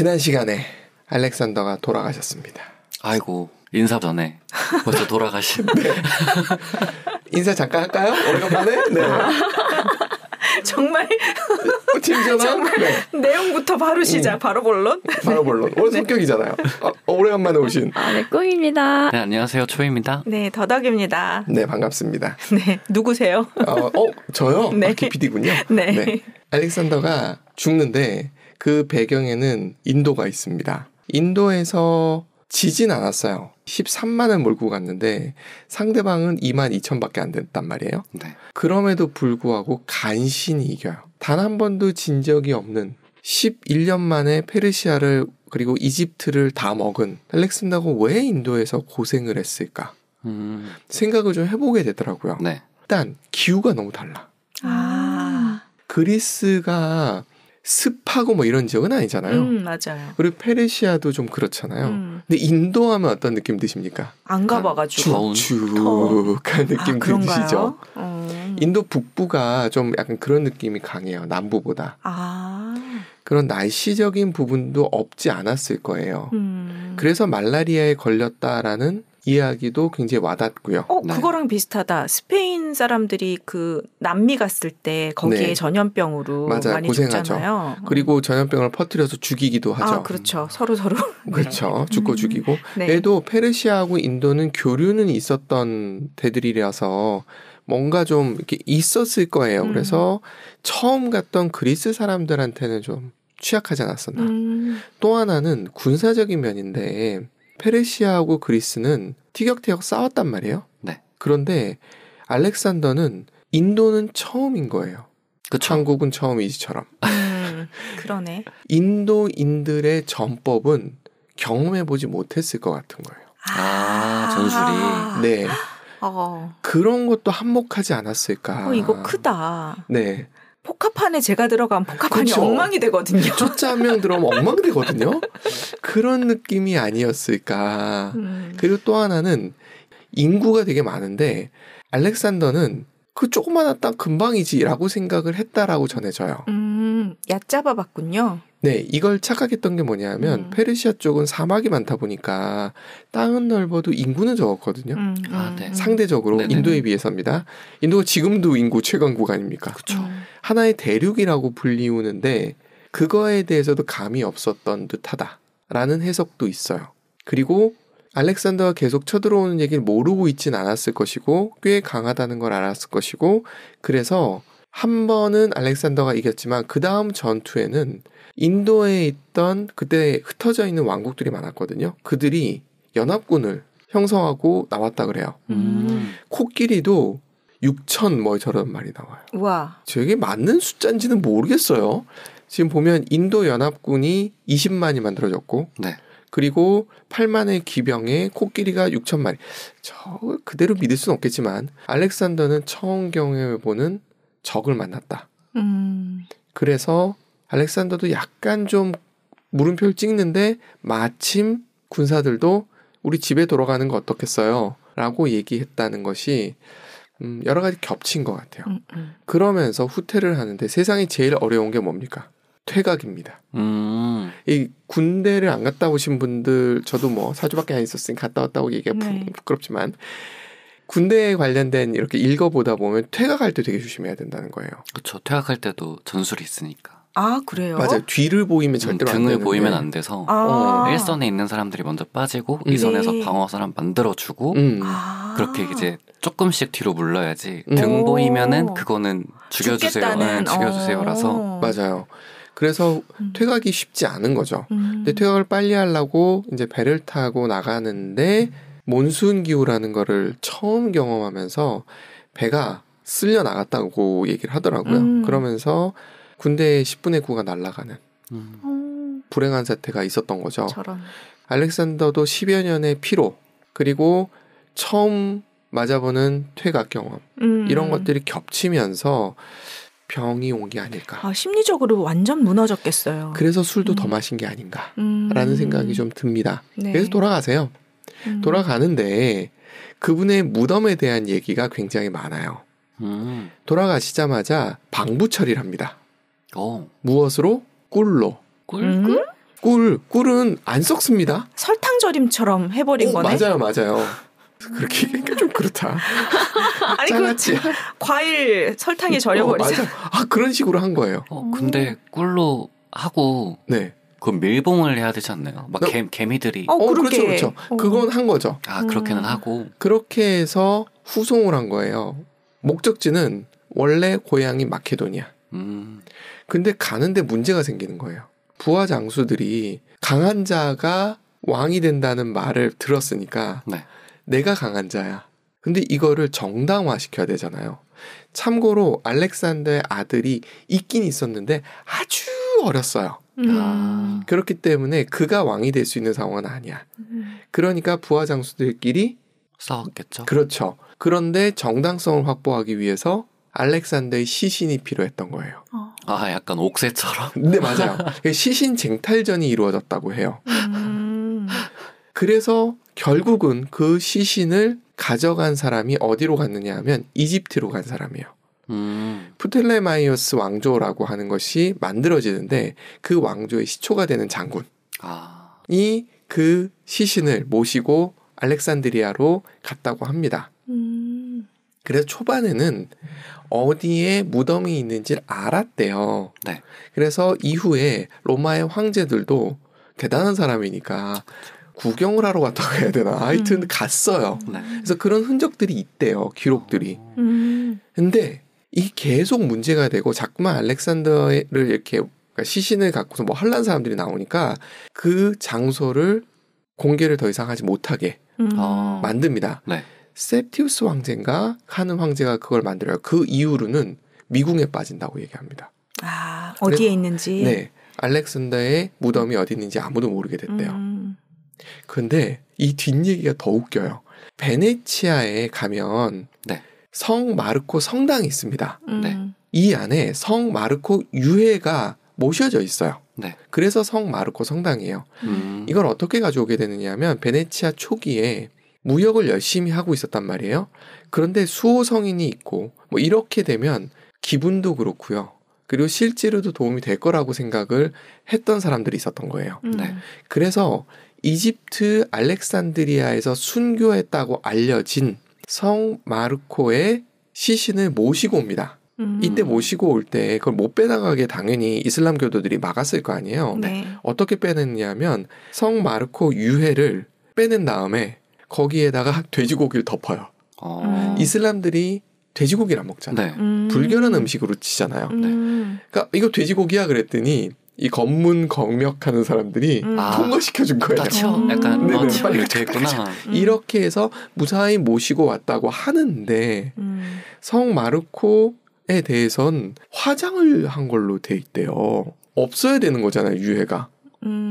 지난 시간에 알렉산더가 돌아가셨습니다. 아이고 인사 전에 먼저 돌아가신. 네. 인사 잠깐 할까요? 오랜만에. 네. 정말 진짜 어, 정말 네. 내용부터 바로 시작, 음. 바로 본론. 바로 본론. 오늘 네. 성격이잖아요. 아, 어, 어, 오래만에 오신. 아, 네, 꾸입니다. 네, 안녕하세요, 초입니다. 네, 더덕입니다. 네, 반갑습니다. 네, 누구세요? 어, 어 저요. 네, 아, PD군요. 네. 네. 알렉산더가 죽는데 그 배경에는 인도가 있습니다. 인도에서 지진 않았어요. 13만을 몰고 갔는데 상대방은 2만 2천밖에 안 됐단 말이에요. 네. 그럼에도 불구하고 간신히 이겨요. 단 한 번도 진 적이 없는 11년 만에 페르시아를 그리고 이집트를 다 먹은 알렉산더가 왜 인도에서 고생을 했을까 음. 생각을 좀 해보게 되더라고요. 네. 일단 기후가 너무 달라. 아. 그리스가 습하고 뭐 이런 지역은 아니잖아요. 음, 맞아요. 그리고 페르시아도 좀 그렇잖아요. 음. 근데 인도 하면 어떤 느낌 드십니까? 안 가봐가지고. 쭉쭉한 느낌 아, 드시죠? 음. 인도 북부가 좀 약간 그런 느낌이 강해요. 남부보다. 아. 그런 날씨적인 부분도 없지 않았을 거예요. 음. 그래서 말라리아에 걸렸다라는 이야기도 굉장히 와닿고요. 어, 네. 그거랑 비슷하다. 스페인 사람들이 그 남미 갔을 때 거기에 네. 전염병으로 맞아 많이 고생하죠. 죽잖아요. 어. 그리고 전염병을 퍼뜨려서 죽이기도 하죠. 아, 그렇죠. 서로 서로. 그렇죠. 죽고 음. 죽이고. 네. 그래도 페르시아하고 인도는 교류는 있었던 대들이라서 뭔가 좀 이렇게 있었을 거예요. 음. 그래서 처음 갔던 그리스 사람들한테는 좀 취약하지 않았었나. 음. 또 하나는 군사적인 면인데 페르시아하고 그리스는 티격태격 싸웠단 말이에요. 네. 그런데 알렉산더는 인도는 처음인 거예요. 그 한국은 처음이지처럼. 음, 그러네. 인도인들의 전법은 경험해보지 못했을 것 같은 거예요. 아, 아 전술이. 아. 네. 어. 그런 것도 한몫하지 않았을까. 어, 이거 크다. 네. 포카판에 제가 들어간 포카판이 그렇죠. 엉망이 되거든요. 네, 초짜 한 명 들어오면 엉망되거든요. 그런 느낌이 아니었을까. 음. 그리고 또 하나는 인구가 되게 많은데 알렉산더는 그 조그마한 땅 금방이지라고 생각을 했다라고 전해져요. 음, 얕잡아 봤군요. 네, 이걸 착각했던 게 뭐냐면 음. 페르시아 쪽은 사막이 많다 보니까 땅은 넓어도 인구는 적었거든요. 음. 음 아, 네. 음. 상대적으로 네네네. 인도에 비해서입니다. 인도가 지금도 인구 최강국 아닙니까? 그렇죠. 음. 하나의 대륙이라고 불리우는데 그거에 대해서도 감이 없었던 듯하다라는 해석도 있어요. 그리고 알렉산더가 계속 쳐들어오는 얘기를 모르고 있진 않았을 것이고 꽤 강하다는 걸 알았을 것이고 그래서 한 번은 알렉산더가 이겼지만 그 다음 전투에는 인도에 있던 그때 흩어져 있는 왕국들이 많았거든요. 그들이 연합군을 형성하고 나왔다 그래요. 음. 코끼리도 6천 뭐 저런 말이 나와요. 와. 되게 맞는 숫자인지는 모르겠어요. 지금 보면 인도 연합군이 20만이 만들어졌고 네. 그리고 8만의 기병에 코끼리가 6천 마리. 저 그대로 믿을 수는 없겠지만 알렉산더는 청경에 보는 적을 만났다. 음. 그래서 알렉산더도 약간 좀 물음표를 찍는데 마침 군사들도 우리 집에 돌아가는 거 어떻겠어요? 라고 얘기했다는 것이 음, 여러 가지 겹친 것 같아요. 음, 음. 그러면서 후퇴를 하는데 세상이 제일 어려운 게 뭡니까? 퇴각입니다. 음. 이 군대를 안 갔다 오신 분들, 저도 뭐 사주밖에 안 있었으니 갔다 왔다고 얘기가 네. 부끄럽지만 군대에 관련된 이렇게 읽어보다 보면 퇴각할 때 되게 조심해야 된다는 거예요. 그렇죠. 퇴각할 때도 전술이 있으니까. 아 그래요? 맞아요. 뒤를 보이면 음, 절대로 등을 안 보이면 안 돼서 아. 일선에 있는 사람들이 먼저 빠지고 음. 이선에서 네. 방어선을 만들어주고 음. 그렇게 이제 조금씩 뒤로 물러야지 음. 등 보이면은 그거는 죽여주세요, 네, 죽여주세요라서 어. 맞아요. 그래서 음. 퇴각이 쉽지 않은 거죠. 음. 근데 퇴각을 빨리 하려고 이제 배를 타고 나가는데 몬순 기후라는 거를 처음 경험하면서 배가 쓸려 나갔다고 얘기를 하더라고요. 그러면서 군대에 10분의 9가 날아가는 음. 불행한 사태가 있었던 거죠. 저런. 알렉산더도 10여 년의 피로 그리고 처음 맞아보는 퇴각 경험 음. 이런 것들이 겹치면서 병이 온 게 아닐까. 아, 심리적으로 완전 무너졌겠어요. 그래서 술도 음. 더 마신 게 아닌가라는 음. 생각이 좀 듭니다. 네. 그래서 돌아가세요. 음. 돌아가는데 그분의 무덤에 대한 얘기가 굉장히 많아요. 음. 돌아가시자마자 방부 처리를 합니다. 어. 무엇으로? 꿀로. 꿀? 음? 꿀? 꿀은 안 썩습니다. 설탕 절임처럼 해버린 오, 거네. 맞아요, 맞아요. 그렇게 좀 그렇다. 아니 그 과일 설탕에 어, 절여버리자. 어, 아 그런 식으로 한 거예요. 어, 근데 꿀로 하고 네. 그 밀봉을 해야 되지 않나요? 막 어. 개, 개미들이. 어, 어 그렇죠, 그렇죠. 어. 그건 한 거죠. 아, 그렇게는 음. 하고. 그렇게 해서 후송을 한 거예요. 목적지는 원래 고향이 마케도니아. 음. 근데 가는데 문제가 생기는 거예요. 부하 장수들이 강한 자가 왕이 된다는 말을 들었으니까 네. 내가 강한 자야. 근데 이거를 정당화 시켜야 되잖아요. 참고로 알렉산더의 아들이 있긴 있었는데 아주 어렸어요. 음. 아. 그렇기 때문에 그가 왕이 될 수 있는 상황은 아니야. 그러니까 부하 장수들끼리 싸웠겠죠. 그렇죠. 그런데 정당성을 확보하기 위해서 알렉산더의 시신이 필요했던 거예요. 어. 아, 약간 옥새처럼? 네, 맞아요. 시신 쟁탈전이 이루어졌다고 해요. 음. 그래서 결국은 그 시신을 가져간 사람이 어디로 갔느냐 하면 이집트로 간 사람이에요. 음. 프텔레마이오스 왕조라고 하는 것이 만들어지는데 그 왕조의 시초가 되는 장군이 아. 그 시신을 모시고 알렉산드리아로 갔다고 합니다. 음. 그래서 초반에는 어디에 무덤이 있는지를 알았대요. 네. 그래서 이후에 로마의 황제들도 대단한 사람이니까 그렇죠. 구경을 하러 갔다고 해야 되나 하여튼 음. 갔어요. 네. 그래서 그런 흔적들이 있대요. 기록들이. 음. 근데 이 계속 문제가 되고 자꾸만 알렉산더를 이렇게 그러니까 시신을 갖고서 뭐 할란 사람들이 나오니까 그 장소를 공개를 더 이상 하지 못하게 음. 아. 만듭니다. 네. 세티우스 황제인가 하는 황제가 그걸 만들어요. 그 이후로는 미궁에 빠진다고 얘기합니다. 아 어디에 그래, 있는지. 네, 알렉산더의 무덤이 어디 있는지 아무도 모르게 됐대요. 음. 근데 이 뒷얘기가 더 웃겨요. 베네치아에 가면 네. 성 마르코 성당이 있습니다. 음. 네. 이 안에 성 마르코 유해가 모셔져 있어요. 네. 그래서 성 마르코 성당이에요. 음. 이걸 어떻게 가져오게 되느냐면 하 베네치아 초기에 무역을 열심히 하고 있었단 말이에요. 그런데 수호 성인이 있고 뭐 이렇게 되면 기분도 그렇고요. 그리고 실제로도 도움이 될 거라고 생각을 했던 사람들이 있었던 거예요. 음. 네. 그래서 이집트 알렉산드리아에서 순교했다고 알려진 성 마르코의 시신을 모시고 옵니다. 음. 이때 모시고 올 때 그걸 못 빼나가게 당연히 이슬람교도들이 막았을 거 아니에요. 네. 어떻게 빼냈냐면 성 마르코 유해를 빼낸 다음에 거기에다가 돼지고기를 덮어요. 어. 이슬람들이 돼지고기를 안 먹잖아요. 네. 음. 불결한 음식으로 치잖아요. 음. 네. 그러니까 이거 돼지고기야 그랬더니 이 검문 검역하는 사람들이 음. 아. 통과시켜준 거예요. 그렇죠. 음. 약간 네네, 네, 어, 빨리 됐구나. 음. 이렇게 해서 무사히 모시고 왔다고 하는데 음. 성 마르코에 대해선 화장을 한 걸로 돼 있대요. 없어야 되는 거잖아요 유해가.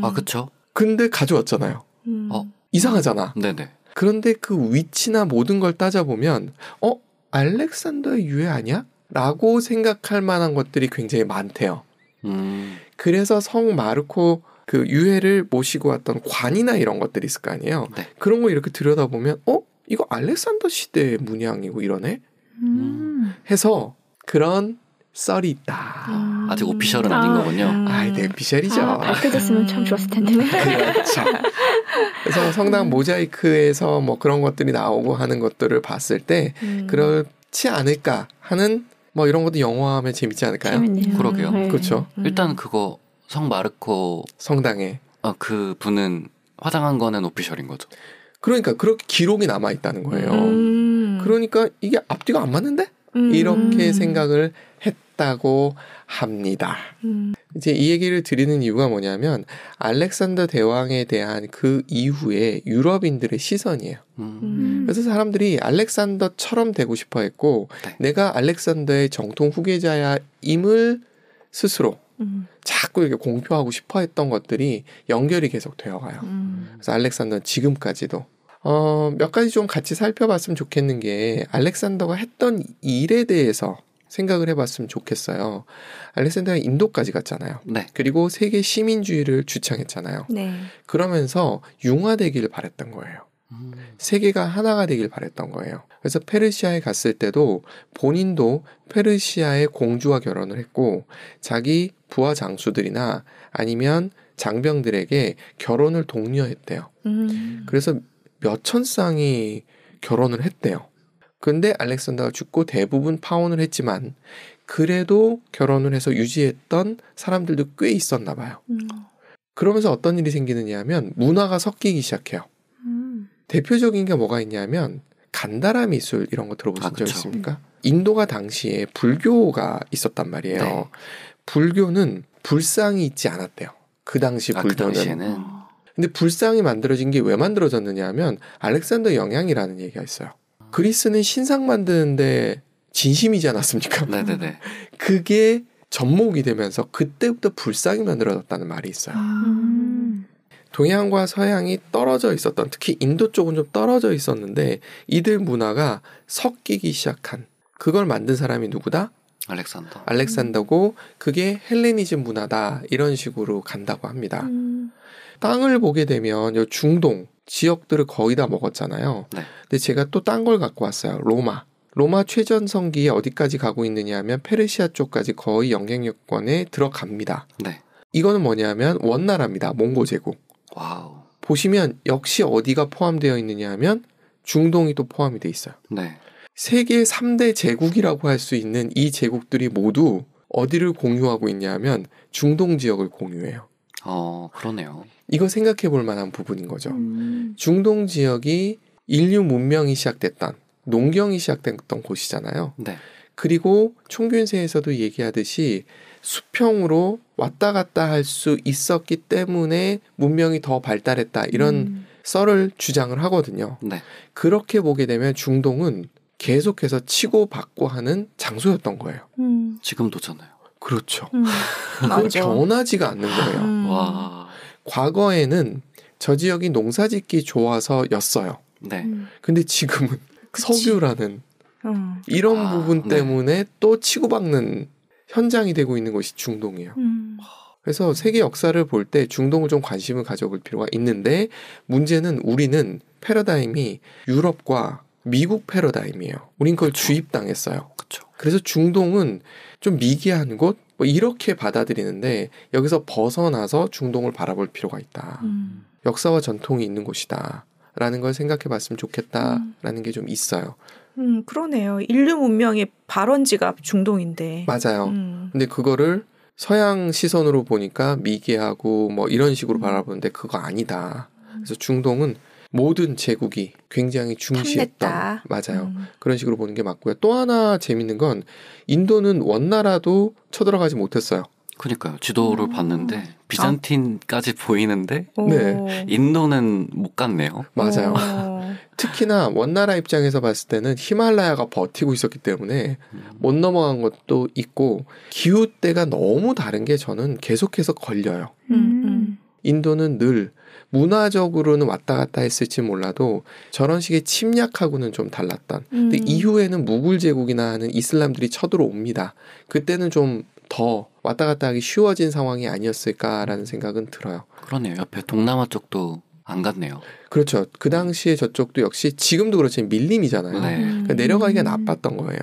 아 그렇죠. 근데 가져왔잖아요. 어. 이상하잖아. 네네. 그런데 그 위치나 모든 걸 따져보면, 어? 알렉산더의 유해 아니야? 라고 생각할 만한 것들이 굉장히 많대요. 음. 그래서 성 마르코 그 유해를 모시고 왔던 관이나 이런 것들이 있을 거 아니에요. 네. 그런 거 이렇게 들여다보면, 어? 이거 알렉산더 시대의 문양이고 이러네? 음. 해서 그런 썰이 있다. 음. 아직 오피셜은 아, 닌 거군요. 음. 아, 네, 오피셜이죠. 아, 발표됐으면 아. 참 좋았을 텐데. 그렇죠. 그래서 뭐 성당 음. 모자이크에서 뭐 그런 것들이 나오고 하는 것들을 봤을 때 음. 그렇지 않을까 하는 뭐 이런 것도 영화하면 재밌지 않을까요? 재밌네요. 그러게요. 네. 그렇죠. 음. 일단 그거 성 마르코 성당에 어, 그 분은 화장한 거는 오피셜인 거죠. 그러니까 그렇게 기록이 남아 있다는 거예요. 음. 그러니까 이게 앞뒤가 안 맞는데? 음. 이렇게 생각을 했다고 합니다. 음. 이제 이 얘기를 드리는 이유가 뭐냐면 알렉산더 대왕에 대한 그 이후에 유럽인들의 시선이에요. 음. 음. 그래서 사람들이 알렉산더처럼 되고 싶어 했고 네. 내가 알렉산더의 정통 후계자야임을 스스로 음. 자꾸 이렇게 공표하고 싶어 했던 것들이 연결이 계속 되어가요. 음. 그래서 알렉산더는 지금까지도 어, 몇 가지 좀 같이 살펴봤으면 좋겠는 게 알렉산더가 했던 일에 대해서 생각을 해봤으면 좋겠어요. 알렉산더가 인도까지 갔잖아요. 네. 그리고 세계 시민주의를 주창했잖아요. 네. 그러면서 융화되기를 바랬던 거예요. 음. 세계가 하나가 되길 바랬던 거예요. 그래서 페르시아에 갔을 때도 본인도 페르시아의 공주와 결혼을 했고 자기 부하 장수들이나 아니면 장병들에게 결혼을 독려했대요. 음. 그래서 몇천 쌍이 결혼을 했대요. 근데 알렉산더가 죽고 대부분 파혼을 했지만 그래도 결혼을 해서 유지했던 사람들도 꽤 있었나 봐요. 음. 그러면서 어떤 일이 생기느냐 하면 문화가 섞이기 시작해요. 음. 대표적인 게 뭐가 있냐면 간다라 미술 이런 거 들어보신 아, 적 있습니까? 인도가 당시에 불교가 있었단 말이에요. 네. 불교는 불상이 있지 않았대요. 그 당시 아, 그 불교는 그 근데 불상이 만들어진 게 왜 만들어졌느냐 하면 알렉산더 영향이라는 얘기가 있어요. 그리스는 신상 만드는데 진심이지 않았습니까? 네네네. 네, 네. 그게 접목이 되면서 그때부터 불상이 만들어졌다는 말이 있어요. 아. 동양과 서양이 떨어져 있었던 특히 인도 쪽은 좀 떨어져 있었는데 이들 문화가 섞이기 시작한 그걸 만든 사람이 누구다? 알렉산더. 알렉산더고 그게 헬레니즘 문화다 이런 식으로 간다고 합니다. 음... 땅을 보게 되면 요 중동 지역들을 거의 다 먹었잖아요. 네. 근데 제가 또딴걸 갖고 왔어요. 로마. 로마 최전성기에 어디까지 가고 있느냐 하면 페르시아 쪽까지 거의 영향력권에 들어갑니다. 네. 이거는 뭐냐면 원나라입니다. 몽고 제국. 와우. 보시면 역시 어디가 포함되어 있느냐 하면 중동이 또 포함이 돼 있어요. 네. 세계 3대 제국이라고 할 수 있는 이 제국들이 모두 어디를 공유하고 있냐 하면 중동 지역을 공유해요. 어, 그러네요. 이거 생각해 볼 만한 부분인 거죠. 음. 중동 지역이 인류 문명이 시작됐던 농경이 시작됐던 곳이잖아요. 네. 그리고 총균세에서도 얘기하듯이 수평으로 왔다 갔다 할 수 있었기 때문에 문명이 더 발달했다 이런 음. 썰을 주장을 하거든요. 네. 그렇게 보게 되면 중동은 계속해서 치고 받고 하는 장소였던 거예요. 음. 지금도잖아요. 그렇죠. 음. 그 변하지가 않는 거예요. 음. 와. 과거에는 저 지역이 농사짓기 좋아서였어요. 네. 음. 근데 지금은 그치. 석유라는 어. 이런 아, 부분 네. 때문에 또 치고박는 현장이 되고 있는 것이 중동이에요. 음. 그래서 세계 역사를 볼 때 중동을 좀 관심을 가져볼 필요가 있는데 문제는 우리는 패러다임이 유럽과 미국 패러다임이에요. 우린 그걸 그쵸. 주입당했어요. 그쵸. 그래서 중동은 좀 미개한 곳, 뭐 이렇게 받아들이는데 여기서 벗어나서 중동을 바라볼 필요가 있다. 음. 역사와 전통이 있는 곳이다. 라는 걸 생각해 봤으면 좋겠다라는 음. 게좀 있어요. 음, 그러네요. 인류 문명의 발원지가 중동인데. 맞아요. 음. 근데 그거를 서양 시선으로 보니까 미개하고 뭐 이런 식으로 음. 바라보는데 그거 아니다. 음. 그래서 중동은 모든 제국이 굉장히 중시했다 맞아요. 음. 그런 식으로 보는 게 맞고요. 또 하나 재밌는 건 인도는 원나라도 쳐들어가지 못했어요. 그러니까요. 지도를 음. 봤는데 비잔틴까지 보이는데 네. 인도는 못 갔네요. 맞아요. 특히나 원나라 입장에서 봤을 때는 히말라야가 버티고 있었기 때문에 음. 못 넘어간 것도 있고 기후 때가 너무 다른 게 저는 계속해서 걸려요. 음. 음. 인도는 늘 문화적으로는 왔다 갔다 했을지 몰라도 저런 식의 침략하고는 좀 달랐던. 음. 근데 이후에는 무굴 제국이나 하는 이슬람들이 쳐들어옵니다. 그때는 좀 더 왔다 갔다 하기 쉬워진 상황이 아니었을까라는 생각은 들어요. 그러네요. 옆에 동남아 쪽도 안 갔네요. 그렇죠. 그 당시에 저쪽도 역시 지금도 그렇지만 밀림이잖아요. 네. 그러니까 내려가기가 나빴던 거예요.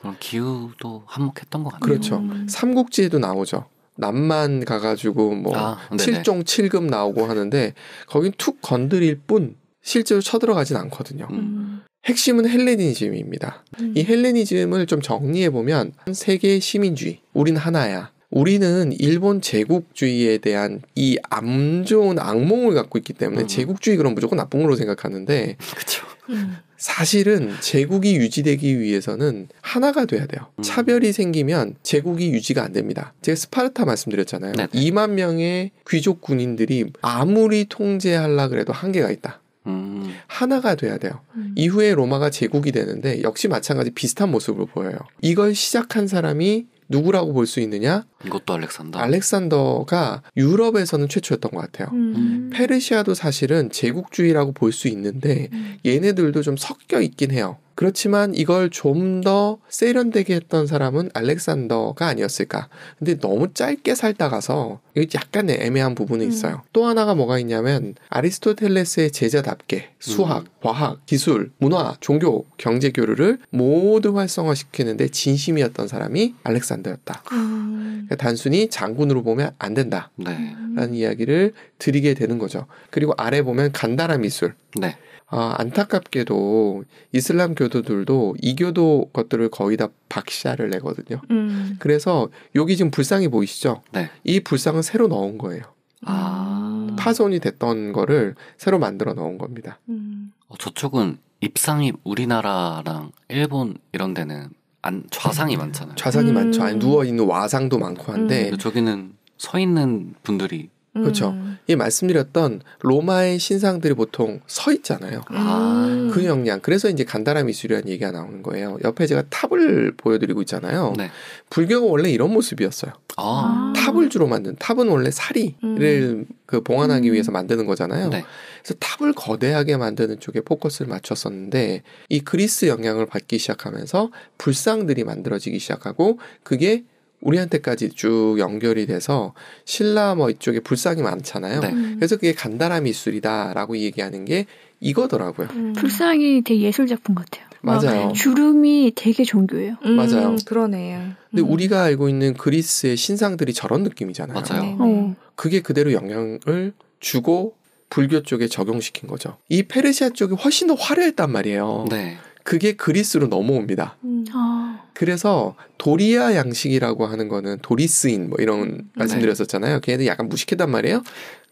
그럼 기후도 한몫했던 것 같아요. 그렇죠. 삼국지에도 나오죠. 남만 가가지고 뭐 아, 7종 7금 나오고 하는데 거긴 툭 건드릴 뿐 실제로 쳐들어가진 않거든요. 음. 핵심은 헬레니즘입니다. 음. 이 헬레니즘을 좀 정리해 보면 세계 시민주의, 우린 하나야. 우리는 일본 제국주의에 대한 이안 좋은 악몽을 갖고 있기 때문에 음. 제국주의 그럼 무조건 나쁜 걸로 생각하는데 그렇죠. 음. 사실은 제국이 유지되기 위해서는 하나가 돼야 돼요. 음. 차별이 생기면 제국이 유지가 안 됩니다. 제가 스파르타 말씀드렸잖아요. 네네. 2만 명의 귀족 군인들이 아무리 통제하려 그래도 한계가 있다. 음. 하나가 돼야 돼요. 음. 이후에 로마가 제국이 되는데 역시 마찬가지 비슷한 모습으로 보여요. 이걸 시작한 사람이 누구라고 볼 수 있느냐? 이것도 알렉산더. 알렉산더가 유럽에서는 최초였던 것 같아요. 음. 음. 페르시아도 사실은 제국주의라고 볼 수 있는데 음. 얘네들도 좀 섞여 있긴 해요. 그렇지만 이걸 좀 더 세련되게 했던 사람은 알렉산더가 아니었을까. 근데 너무 짧게 살다가서 약간의 애매한 부분이 음. 있어요. 또 하나가 뭐가 있냐면 아리스토텔레스의 제자답게 수학, 음. 과학, 기술, 문화, 종교, 경제 교류를 모두 활성화시키는데 진심이었던 사람이 알렉산더였다. 음. 아. 그니까 단순히 장군으로 보면 안 된다라는 네. 이야기를 드리게 되는 거죠. 그리고 아래 보면 간단한 미술. 네. 아, 안타깝게도 이슬람 교도들도 이교도 것들을 거의 다 박샤를 내거든요. 음. 그래서 여기 지금 불상이 보이시죠? 네. 이 불상은 새로 넣은 거예요. 아. 파손이 됐던 거를 새로 만들어 넣은 겁니다. 음. 어, 저쪽은 입상이 우리나라랑 일본 이런 데는 안, 좌상이 많잖아요. 좌상이 음. 많죠. 아니, 누워 있는 와상도 많고 한데 음. 저기는 서 있는 분들이 그렇죠. 음. 이 말씀드렸던 로마의 신상들이 보통 서 있잖아요. 아. 근형량. 음. 그 그래서 이제 간단한 미술이라는 얘기가 나오는 거예요. 옆에 제가 탑을 보여드리고 있잖아요. 네. 불교가 원래 이런 모습이었어요. 아. 탑을 주로 만든 탑은 원래 사리를 음. 그 봉안하기 음. 위해서 만드는 거잖아요. 네. 그래서 탑을 거대하게 만드는 쪽에 포커스를 맞췄었는데 이 그리스 영향을 받기 시작하면서 불상들이 만들어지기 시작하고 그게 우리한테까지 쭉 연결이 돼서 신라 뭐 이쪽에 불상이 많잖아요. 네. 음. 그래서 그게 간단한 미술이다라고 얘기하는 게 이거더라고요. 음. 불상이 되게 예술 작품 같아요. 맞아요. 아, 네. 주름이 되게 정교해요. 음, 맞아요. 그러네요. 근데 음. 우리가 알고 있는 그리스의 신상들이 저런 느낌이잖아요. 맞아요. 어. 그게 그대로 영향을 주고 불교 쪽에 적용시킨 거죠. 이 페르시아 쪽이 훨씬 더 화려했단 말이에요. 네. 그게 그리스로 넘어옵니다. 음. 아. 그래서 도리아 양식이라고 하는 거는 도리스인 뭐 이런 음. 말씀드렸었잖아요. 네. 걔네들 약간 무식했단 말이에요.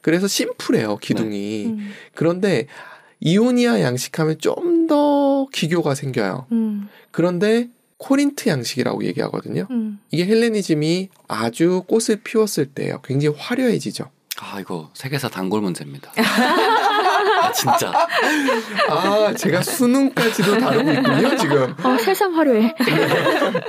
그래서 심플해요 기둥이. 네. 음. 그런데 이오니아 양식하면 좀 더 기교가 생겨요. 음. 그런데 코린트 양식이라고 얘기하거든요. 음. 이게 헬레니즘이 아주 꽃을 피웠을 때예요. 굉장히 화려해지죠. 아 이거 세계사 단골 문제입니다. 아, 진짜. 아, 제가 수능까지도 다루고 있군요, 지금. 어, 새삼 화려해. 네.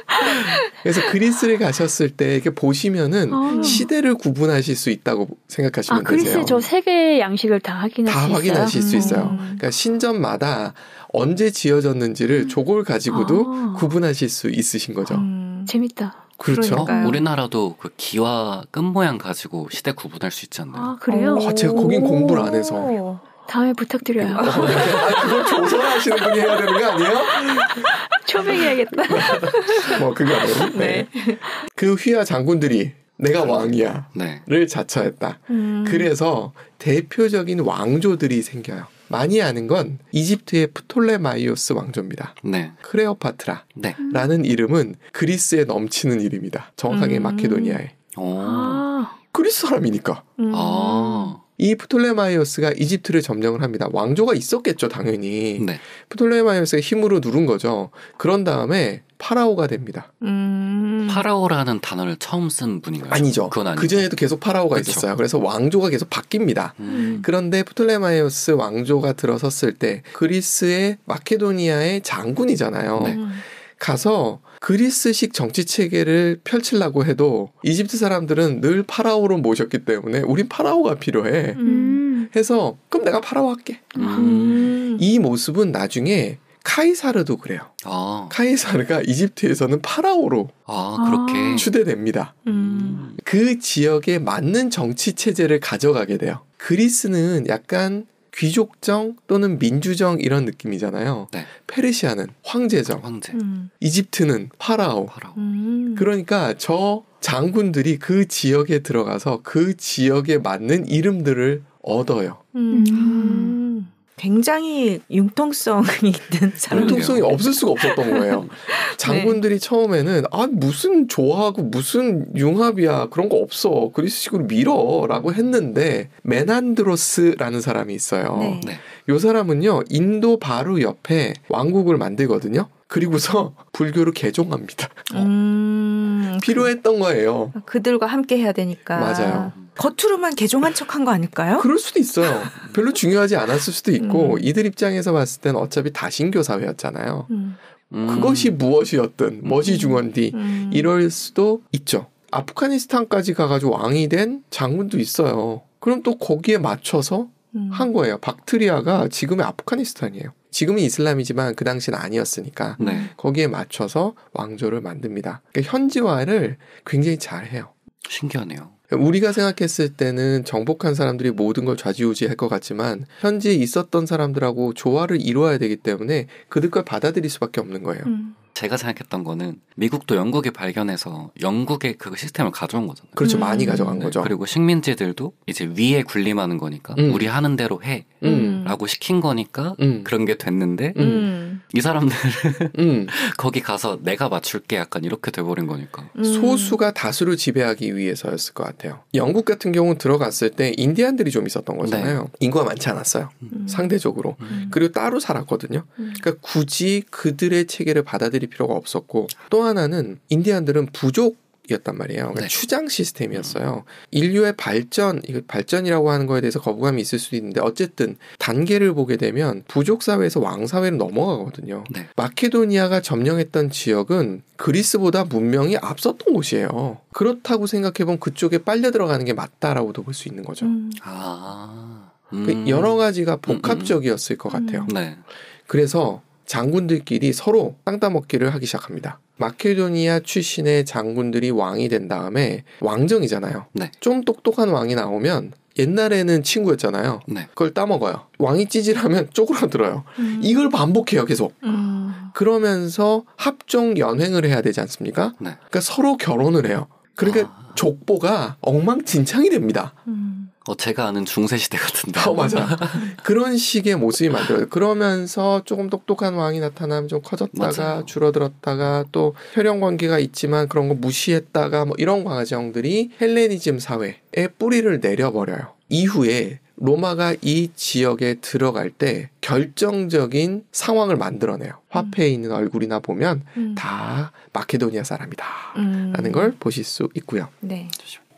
그래서 그리스를 가셨을 때 이렇게 보시면은 어. 시대를 구분하실 수 있다고 생각하시면 아, 되세요. 그리스 저세 개의 양식을 다 확인할 다수 있어요. 다 확인하실 수 있어요. 음. 그러니까 신전마다 언제 지어졌는지를 음. 조걸 가지고도 아. 구분하실 수 있으신 거죠. 음. 재밌다. 그렇죠. 그러니까요. 우리나라도 그 기와 끝 모양 가지고 시대 구분할 수 있지 않나요? 아, 그래요? 아, 제가 거긴 공부를 안 해서. 다음에 부탁드려요. 아, 그걸 조선하시는 분이 해야 되는 거 아니에요? 초빙해야겠다. 뭐 그게 아니에요. 네. 네. 그 휘하 장군들이 내가 네. 왕이야를 네. 자처했다. 음. 그래서 대표적인 왕조들이 생겨요. 많이 아는 건 이집트의 프톨레마이오스 왕조입니다. 네. 크레오파트라라는 이름은 그리스에 넘치는 이름이다. 정확하게 음. 마케도니아에. 아. 그리스 사람이니까. 음. 아. 이 프톨레마이오스가 이집트를 점령을 합니다. 왕조가 있었겠죠, 당연히. 네. 프톨레마이오스의 힘으로 누른 거죠. 그런 다음에 파라오가 됩니다. 음... 파라오라는 단어를 처음 쓴 분인가요? 아니죠. 그건 아니고. 그전에도 계속 파라오가 그쵸. 있었어요. 그래서 왕조가 계속 바뀝니다. 음... 그런데 프톨레마이오스 왕조가 들어섰을 때 그리스의 마케도니아의 장군이잖아요. 네. 음. 가서 그리스식 정치 체계를 펼치려고 해도 이집트 사람들은 늘 파라오로 모셨기 때문에 우린 파라오가 필요해. 음. 해서 그럼 내가 파라오 할게. 음. 음. 이 모습은 나중에 카이사르도 그래요. 아. 카이사르가 이집트에서는 파라오로 아, 그렇게 아. 추대됩니다. 음. 그 지역에 맞는 정치 체제를 가져가게 돼요. 그리스는 약간 귀족정 또는 민주정 이런 느낌이잖아요. 네. 페르시아는 황제정, 황제. 음. 이집트는 파라오. 파라오. 음. 그러니까 저 장군들이 그 지역에 들어가서 그 지역에 맞는 이름들을 얻어요. 음. 음. 굉장히 융통성이 있는 사람. 융통성이 없을 수가 없었던 거예요. 네. 장군들이 네. 처음에는 아 무슨 조화하고 무슨 융합이야 그런 거 없어 그리스식으로 밀어라고 했는데 메난드로스라는 사람이 있어요. 네. 네. 사람은요 인도 바로 옆에 왕국을 만들거든요. 그리고서 불교를 개종합니다. 음... 필요했던 거예요. 그들과 함께 해야 되니까. 맞아요. 겉으로만 개종한 척한 거 아닐까요? 그럴 수도 있어요. 별로 중요하지 않았을 수도 있고 음. 이들 입장에서 봤을 땐 어차피 다신교 사회였잖아요. 음. 음. 그것이 무엇이었든 멋이 음. 중원디 음. 이럴 수도 있죠. 아프가니스탄까지 가가지고 왕이 된 장군도 있어요. 그럼 또 거기에 맞춰서 한 거예요. 박트리아가 지금의 아프가니스탄이에요. 지금은 이슬람이지만 그 당시는 아니었으니까 네. 거기에 맞춰서 왕조를 만듭니다. 그러니까 현지화를 굉장히 잘해요. 신기하네요. 우리가 생각했을 때는 정복한 사람들이 모든 걸 좌지우지할 것 같지만 현지에 있었던 사람들하고 조화를 이루어야 되기 때문에 그들 걸 받아들일 수밖에 없는 거예요. 음. 제가 생각했던 거는 미국도 영국이 발견해서 영국의 그 시스템을 가져온 거잖아요. 그렇죠. 음. 많이 가져간 네. 거죠. 그리고 식민지들도 이제 위에 군림하는 거니까 음. 우리 하는 대로 해. 음. 라고 시킨 거니까 음. 그런 게 됐는데 음. 이 사람들은 음. 거기 가서 내가 맞출게 약간 이렇게 돼버린 거니까. 소수가 다수를 지배하기 위해서였을 것 같아요. 영국 같은 경우 들어갔을 때 인디안들이 좀 있었던 거잖아요. 네. 인구가 많지 않았어요. 상대적으로. 그리고 따로 살았거든요. 그러니까 굳이 그들의 체계를 받아들이 만들 필요가 없었고 또 하나는 인디안들은 부족 이었단 말이에요. 그러니까 네. 추장 시스템이었어요. 인류의 발전, 발전이라고 하는 거에 대해서 거부감이 있을 수도 있는데 어쨌든 단계를 보게 되면 부족 사회에서 왕 사회로 넘어가거든요. 네. 마케도니아가 점령했던 지역은 그리스보다 문명이 앞섰던 곳이에요. 그렇다고 생각해보면 그쪽에 빨려 들어가는 게 맞다라고도 볼 수 있는 거죠. 음. 아. 음. 여러 가지가 복합적이었을 것 음, 음. 같아요. 음. 네. 그래서 장군들끼리 서로 땅따먹기를 하기 시작합니다. 마케도니아 출신의 장군들이 왕이 된 다음에 왕정이잖아요. 네. 좀 똑똑한 왕이 나오면 옛날에는 친구였잖아요. 네. 그걸 따먹어요. 왕이 찌질하면 쪼그라들어요. 음. 이걸 반복해요, 계속. 음. 그러면서 합종 연행을 해야 되지 않습니까? 네. 그러니까 서로 결혼을 해요. 그러니까 아. 족보가 엉망진창이 됩니다. 음. 어, 제가 아는 중세시대 같은데. 어, 맞아. 그런 식의 모습이 만들어져 그러면서 조금 똑똑한 왕이 나타나면 좀 커졌다가 맞아요. 줄어들었다가 또 혈연 관계가 있지만 그런 거 무시했다가 뭐 이런 과정들이 헬레니즘 사회에 뿌리를 내려버려요. 이후에 로마가 이 지역에 들어갈 때 결정적인 상황을 만들어내요. 음. 화폐에 음. 있는 얼굴이나 보면 음. 다 마케도니아 사람이다. 라는 음. 걸 보실 수 있고요. 네.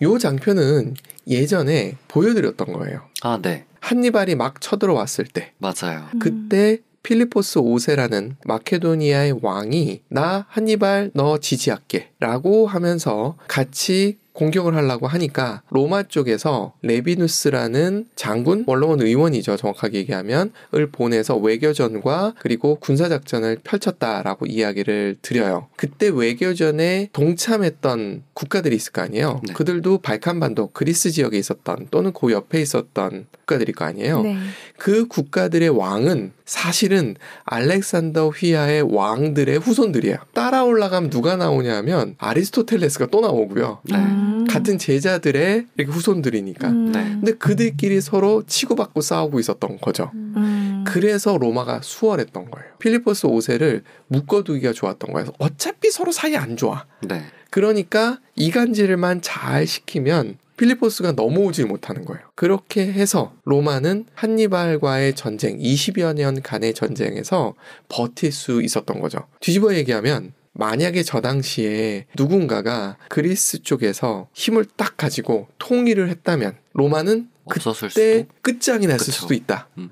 요 장편은 예전에 보여드렸던 거예요. 아, 네. 한니발이 막 쳐들어왔을 때. 맞아요. 음. 그때 필리포스 5세라는 마케도니아의 왕이 나 한니발 너 지지할게 라고 하면서 같이 공격을 하려고 하니까 로마 쪽에서 레비누스라는 장군, 원로원 의원이죠. 정확하게 얘기하면 을 보내서 외교전과 그리고 군사작전을 펼쳤다라고 이야기를 드려요. 그때 외교전에 동참했던 국가들이 있을 거 아니에요. 네. 그들도 발칸반도 그리스 지역에 있었던 또는 그 옆에 있었던 국가들일 거 아니에요. 네. 그 국가들의 왕은 사실은 알렉산더 휘하의 왕들의 후손들이에요. 따라 올라가면 누가 나오냐면 아리스토텔레스가 또 나오고요. 음. 음. 같은 제자들의 이렇게 후손들이니까. 음. 네. 근데 그들끼리 서로 치고받고 싸우고 있었던 거죠. 음. 음. 그래서 로마가 수월했던 거예요. 필리포스 5세를 묶어두기가 좋았던 거예요. 어차피 서로 사이 안 좋아. 네. 그러니까 이간질만 잘 시키면 필리포스가 넘어오질 못하는 거예요. 그렇게 해서 로마는 한니발과의 전쟁, 20여 년간의 전쟁에서 버틸 수 있었던 거죠. 뒤집어 얘기하면 만약에 저 당시에 누군가가 그리스 쪽에서 힘을 딱 가지고 통일을 했다면 로마는 그때 끝장이 났을 그쵸. 수도 있다라고 음,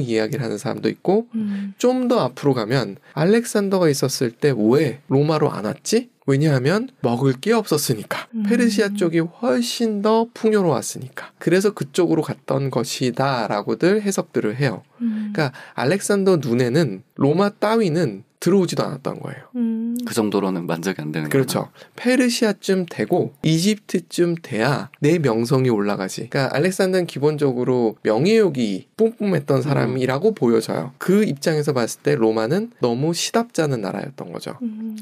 음. 이야기를 하는 사람도 있고 음. 좀더 앞으로 가면 알렉산더가 있었을 때 왜 로마로 안 왔지? 왜냐하면 먹을 게 없었으니까 음. 페르시아 쪽이 훨씬 더 풍요로웠으니까 그래서 그쪽으로 갔던 것이다라고들 해석들을 해요. 그러니까 알렉산더 눈에는 로마 따위는 들어오지도 않았던 거예요. 음. 그 정도로는 만족이 안 되는 거죠. 그렇죠. 거구나. 페르시아쯤 되고 이집트쯤 돼야 내 명성이 올라가지. 그러니까 알렉산더는 기본적으로 명예욕이 뿜뿜했던 음. 사람이라고 음. 보여져요. 그 입장에서 봤을 때 로마는 너무 시답잖은 나라였던 거죠. 음.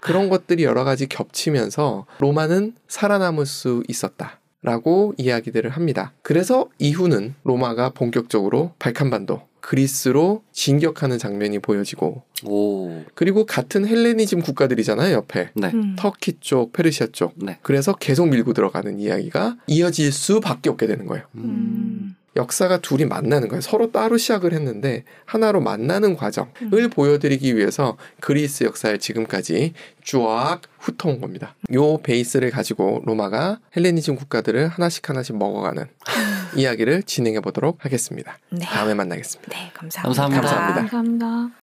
그런 것들이 여러 가지 겹치면서 로마는 살아남을 수 있었다. 라고 이야기들을 합니다. 그래서 이후는 로마가 본격적으로 발칸반도 그리스로 진격하는 장면이 보여지고 오. 그리고 같은 헬레니즘 국가들이잖아요 옆에 네. 음. 터키 쪽 페르시아 쪽 네. 그래서 계속 밀고 들어가는 이야기가 이어질 수밖에 없게 되는 거예요 음. 음. 역사가 둘이 만나는 거예요. 서로 따로 시작을 했는데 하나로 만나는 과정을 음. 보여드리기 위해서 그리스 역사를 지금까지 쭉 훑어온 겁니다. 요 베이스를 가지고 로마가 헬레니즘 국가들을 하나씩 하나씩 먹어가는 이야기를 진행해 보도록 하겠습니다. 네. 다음에 만나겠습니다. 네, 감사합니다. 감사합니다. 감사합니다. 감사합니다.